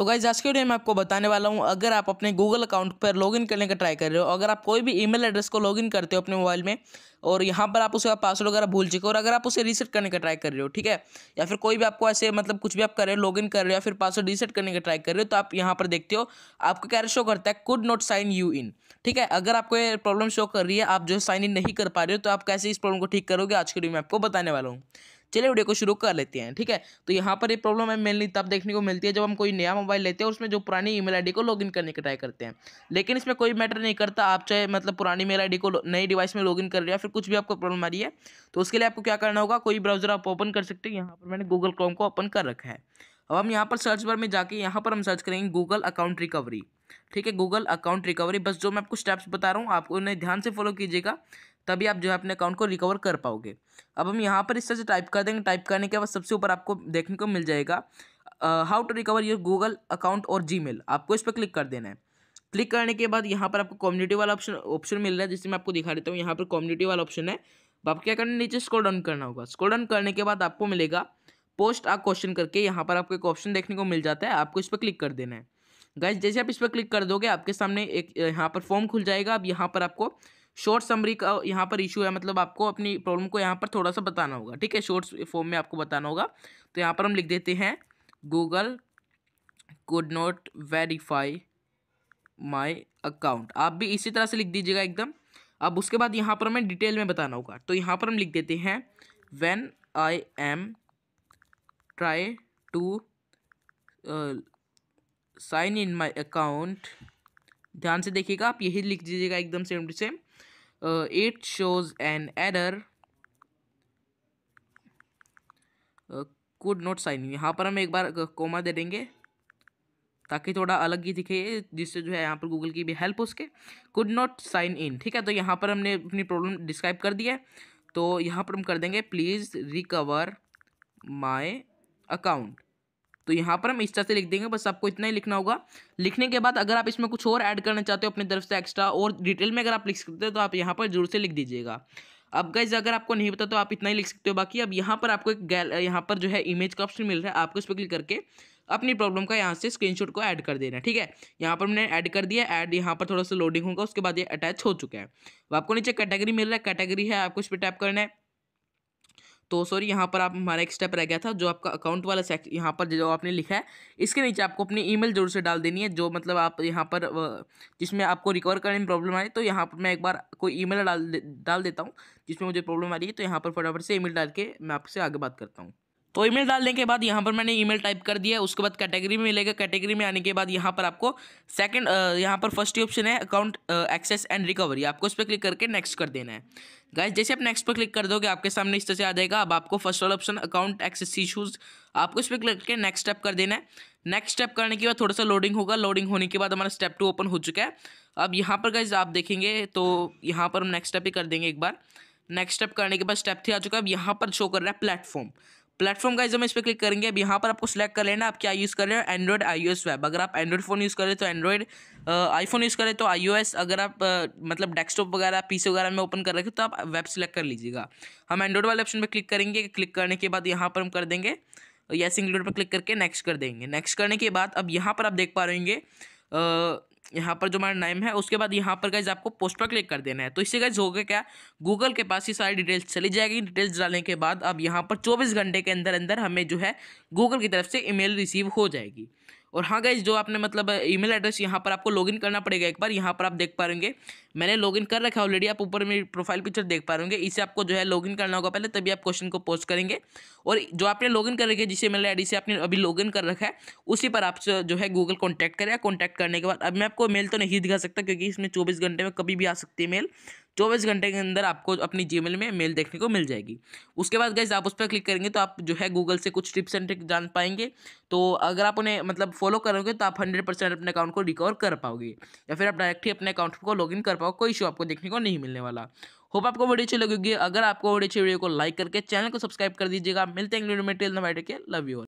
तो गाइज आज के वीडियो में आपको बताने वाला हूँ अगर आप अपने गूगल अकाउंट पर लॉगिन करने का ट्राई कर रहे हो अगर आप कोई भी ईमेल एड्रेस को लॉगिन करते हो अपने मोबाइल में और यहाँ पर आप उसका पासवर्ड वगैरह भूल चुके हो और अगर आप उसे रीसेट करने का ट्राई कर रहे हो ठीक है या फिर कोई भी आपको ऐसे मतलब कुछ भी आप कर रहे हो लॉगिन कर रहे हो या फिर पासवर्ड रीसेट करने का ट्राई कर रहे हो तो आप यहाँ पर देखते हो आपको क्या शो करता है could not sign you in ठीक है अगर आपको ये प्रॉब्लम शो कर रही है आप जो साइन इन नहीं कर पा रहे हो तो आप कैसे इस प्रॉब्लम को ठीक करोगे आज के वीडियो में आपको बताने वाला हूँ चलिए वीडियो को शुरू कर लेते हैं ठीक है तो यहाँ पर ये प्रॉब्लम है मेनली तब देखने को मिलती है जब हम कोई नया मोबाइल लेते हैं उसमें जो पुरानी ईमेल आईडी को लॉगिन करने की ट्राई करते हैं लेकिन इसमें कोई मैटर नहीं करता आप चाहे मतलब पुरानी मेल आईडी को नई डिवाइस में लॉगिन कर रहे हैं फिर कुछ भी आपको प्रॉब्लम आ रही है तो उसके लिए आपको क्या करना होगा कोई ब्राउजर आप ओपन कर सकते हैं यहाँ पर मैंने गूगल क्रोम को ओपन कर रखा है अब हम यहाँ पर सर्च बार में जाके यहाँ पर हम सर्च करेंगे गूगल अकाउंट रिकवरी ठीक है गूगल अकाउंट रिकवरी बस जो मैं आपको स्टेप्स बता रहा हूँ आप उन्हें ध्यान से फॉलो कीजिएगा तभी आप जो है अपने अकाउंट को रिकवर कर पाओगे अब हम यहाँ पर इस तरह से टाइप कर देंगे टाइप करने के बाद सबसे ऊपर आपको देखने को मिल जाएगा how to recover your Google account और जी आपको इस पर क्लिक कर देना है क्लिक करने के बाद यहाँ पर आपको कम्युनिटी वाला ऑप्शन ऑप्शन मिल रहा है जिससे मैं आपको दिखा देता हूँ यहाँ पर कम्युनिटी वाला ऑप्शन है आपको क्या करना नीचे स्क्रॉल डाउन करना होगा स्क्रॉल डाउन करने के बाद आपको मिलेगा पोस्ट आ क्वेश्चन करके यहाँ पर आपको एक ऑप्शन देखने को मिल जाता है आपको इस पर क्लिक कर देना है गाइज जैसे आप इस पर क्लिक कर दोगे आपके सामने एक यहाँ पर फॉर्म खुल जाएगा अब यहाँ पर आपको शॉर्ट समरी का यहाँ पर इशू है मतलब आपको अपनी प्रॉब्लम को यहाँ पर थोड़ा सा बताना होगा ठीक है शॉर्ट फॉर्म में आपको बताना होगा तो यहाँ पर हम लिख देते हैं Google could not verify my account आप भी इसी तरह से लिख दीजिएगा एकदम अब उसके बाद यहाँ पर हमें डिटेल में बताना होगा तो यहाँ पर हम लिख देते हैं when I am try to sign in my account ध्यान से देखिएगा आप यही लिख दीजिएगा एकदम same to same uh, it shows an error could not sign in यहाँ पर हम एक बार कोमा दे देंगे ताकि थोड़ा अलग ही दिखे जिससे जो है यहाँ पर गूगल की भी हेल्प हो सके कुड नॉट साइन इन ठीक है तो यहाँ पर हमने अपनी प्रॉब्लम डिस्क्राइब कर दिया है तो यहाँ पर हम कर देंगे प्लीज़ रिकवर माई अकाउंट तो यहाँ पर हम इस तरह से लिख देंगे बस आपको इतना ही लिखना होगा लिखने के बाद अगर आप इसमें कुछ और ऐड करना चाहते हो अपनी तरफ से एक्स्ट्रा और डिटेल में अगर आप लिख सकते हो तो आप यहाँ पर जरूर से लिख दीजिएगा अब गाइज अगर आपको नहीं पता तो आप इतना ही लिख सकते हो बाकी अब यहाँ पर आपको एक गैल यहाँ पर जो है इमेज का ऑप्शन मिल रहा है आपको इस पर क्लिक करके अपनी प्रॉब्लम का यहाँ से स्क्रीनशॉट को ऐड कर देना है ठीक है यहाँ पर मैंने ऐड कर दिया ऐड यहाँ पर थोड़ा सा लोडिंग होगा उसके बाद ये अटैच हो चुका है अब आपको नीचे कैटेगरी मिल रहा है कैटेगरी है आपको इस पर टैप करना है तो सॉरी यहाँ पर आप हमारा एक स्टेप रह गया था जो आपका अकाउंट वाला सेक्श यहाँ पर जो आपने लिखा है इसके नीचे आपको अपनी ईमेल जरूर से डाल देनी है जो मतलब आप यहाँ पर जिसमें आपको रिकवर करने में प्रॉब्लम आए तो यहाँ पर मैं एक बार कोई ई डाल डाल देता हूँ जिसमें मुझे प्रॉब्लम आ रही है तो यहाँ पर फटाफट से ई डाल के मैं आपसे आगे बात करता हूँ तो ईमेल डालने के बाद यहाँ पर मैंने ईमेल टाइप कर दिया उसके बाद कैटेगरी में मिलेगा कैटेगरी में आने के बाद यहाँ पर आपको सेकंड यहाँ पर फर्स्ट ऑप्शन है अकाउंट एक्सेस एंड रिकवरी आपको उस पर क्लिक करके नेक्स्ट कर देना है गाइस जैसे आप नेक्स्ट पर क्लिक कर दोगे आपके सामने इस तरह से आ जाएगा अब आपको फर्स्ट वाला ऑप्शन अकाउंट एक्सेस इशूज़ आपको इस पर क्लिक करके नेक्स्ट स्टेप कर देना है नेक्स्ट स्टेप करने के बाद थोड़ा सा लोडिंग होगा लोडिंग होने के बाद हमारा स्टेप टू ओपन हो चुका है अब यहाँ पर गाइज आप देखेंगे तो यहाँ पर हम नेक्स्ट स्टेप ही कर देंगे एक बार नेक्स्ट स्टेप करने के बाद स्टेप थ्री आ चुका है अब यहाँ पर शो कर रहा है प्लेटफॉर्म प्लेटफॉर्म का हम इस पर क्लिक करेंगे अब यहाँ पर आपको सिलेक्ट कर लेना आप क्या यूज़ कर रहे हो एंड्रॉइड आई ओ वेब अगर आप एंड्रॉइड फ़ोन यूज़ करें तो एंड्रॉइड आईफोन यूज़ करें तो आई अगर आप मतलब डेस्कटॉप वगैरह पी वगैरह में ओपन कर रखे तो आप वेब सेलेक्ट कर लीजिएगा हम एंड्रॉइड वाले ऑप्शन पर क्लिक करेंगे क्लिक करने के बाद यहाँ पर हम कर देंगे या सिंगलर पर क्लिक करके नेक्स्ट कर देंगे नेक्स्ट करने के बाद अब यहाँ पर आप देख पा रहेंगे यहाँ पर जो हमारा नेम है उसके बाद यहाँ पर गाइज आपको पोस्ट पर क्लिक कर देना है तो इससे गाइज हो गया क्या गूगल के पास ही सारी डिटेल्स चली जाएगी डिटेल्स डालने के बाद अब यहाँ पर चौबीस घंटे के अंदर अंदर हमें जो है गूगल की तरफ से ईमेल रिसीव हो जाएगी और हाँ गाइज जो आपने मतलब ईमेल एड्रेस यहाँ पर आपको लॉगिन करना पड़ेगा एक बार यहाँ पर आप देख पा रहेंगे मैंने लॉगिन कर रखा है ऑलरेडी आप ऊपर मेरी प्रोफाइल पिक्चर देख पा रहे इसे आपको जो है लॉगिन करना होगा पहले तभी आप क्वेश्चन को पोस्ट करेंगे और जो आपने लॉगिन कर रखे है जिस ईमेल आई से आपने अभी लॉगिन कर रखा है उसी पर आप जो है गूगल कॉन्टैक्ट करें कॉन्टैक्ट करने के बाद अब मैं आपको मेल तो नहीं दिखा सकता क्योंकि इसमें चौबीस घंटे में कभी भी आ सकती है मेल चौबीस घंटे के अंदर आपको अपनी जी में मेल देखने को मिल जाएगी उसके बाद गैस आप उस पर क्लिक करेंगे तो आप जो है गूगल से कुछ टिप्स एंड ट्रिक जान पाएंगे तो अगर आप उन्हें मतलब फॉलो करोगे तो आप हंड्रेड परसेंट अपने अकाउंट को रिकवर कर पाओगे या फिर आप डायरेक्ट ही अपने अकाउंट को लॉग कर पाओ कोई इशू आपको देखने को नहीं मिलने वाला होप आपको वीडियो अच्छी लगेगी अगर आपको वीडियो अच्छी वीडियो को लाइक करके चैनल को सब्सक्राइब कर दीजिएगा मिलते हैं वीडियो में टेल के लव यू